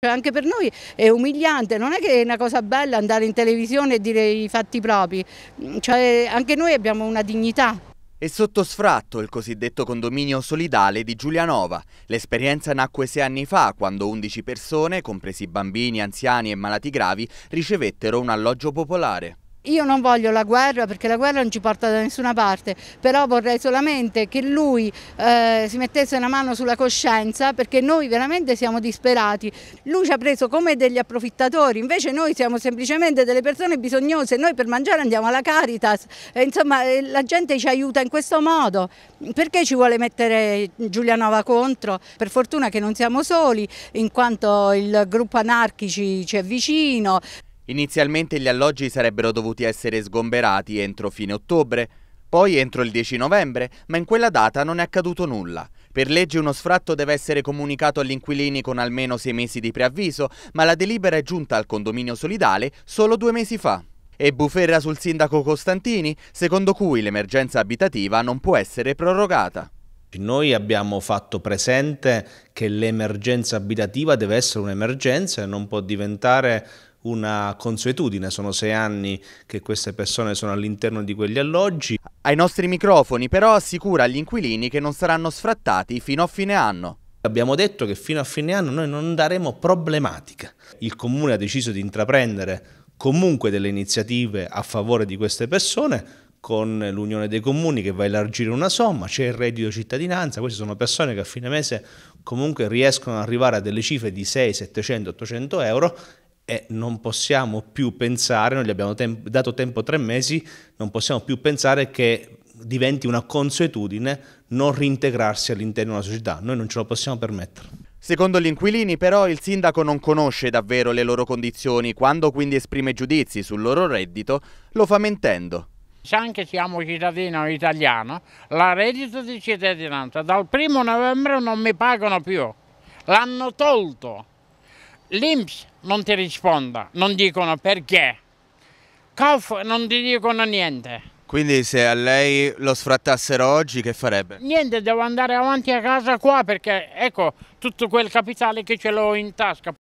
Cioè, anche per noi è umiliante, non è che è una cosa bella andare in televisione e dire i fatti propri, cioè anche noi abbiamo una dignità. È sotto sfratto il cosiddetto condominio solidale di Giulianova. L'esperienza nacque sei anni fa, quando 11 persone, compresi bambini, anziani e malati gravi, ricevettero un alloggio popolare io non voglio la guerra perché la guerra non ci porta da nessuna parte, però vorrei solamente che lui eh, si mettesse una mano sulla coscienza perché noi veramente siamo disperati. Lui ci ha preso come degli approfittatori, invece noi siamo semplicemente delle persone bisognose, noi per mangiare andiamo alla Caritas, e, insomma la gente ci aiuta in questo modo. Perché ci vuole mettere Giulianova contro? Per fortuna che non siamo soli in quanto il gruppo anarchici ci è vicino. Inizialmente gli alloggi sarebbero dovuti essere sgomberati entro fine ottobre, poi entro il 10 novembre, ma in quella data non è accaduto nulla. Per legge uno sfratto deve essere comunicato agli inquilini con almeno sei mesi di preavviso, ma la delibera è giunta al condominio solidale solo due mesi fa. E buferra sul sindaco Costantini, secondo cui l'emergenza abitativa non può essere prorogata. Noi abbiamo fatto presente che l'emergenza abitativa deve essere un'emergenza e non può diventare una consuetudine, sono sei anni che queste persone sono all'interno di quegli alloggi. Ai nostri microfoni però assicura agli inquilini che non saranno sfrattati fino a fine anno. Abbiamo detto che fino a fine anno noi non daremo problematica. Il comune ha deciso di intraprendere comunque delle iniziative a favore di queste persone con l'Unione dei Comuni che va a elargire una somma, c'è il reddito cittadinanza, queste sono persone che a fine mese comunque riescono ad arrivare a delle cifre di 6, 700, 800 euro e non possiamo più pensare, non gli abbiamo temp dato tempo tre mesi, non possiamo più pensare che diventi una consuetudine non reintegrarsi all'interno di una società, noi non ce lo possiamo permettere. Secondo gli inquilini però il sindaco non conosce davvero le loro condizioni, quando quindi esprime giudizi sul loro reddito lo fa mentendo. Sa che siamo cittadino italiano, la reddito di cittadinanza dal primo novembre non mi pagano più, l'hanno tolto. L'Inps non ti risponda, non dicono perché. CAF non ti dicono niente. Quindi se a lei lo sfrattassero oggi che farebbe? Niente, devo andare avanti a casa qua perché ecco tutto quel capitale che ce l'ho in tasca.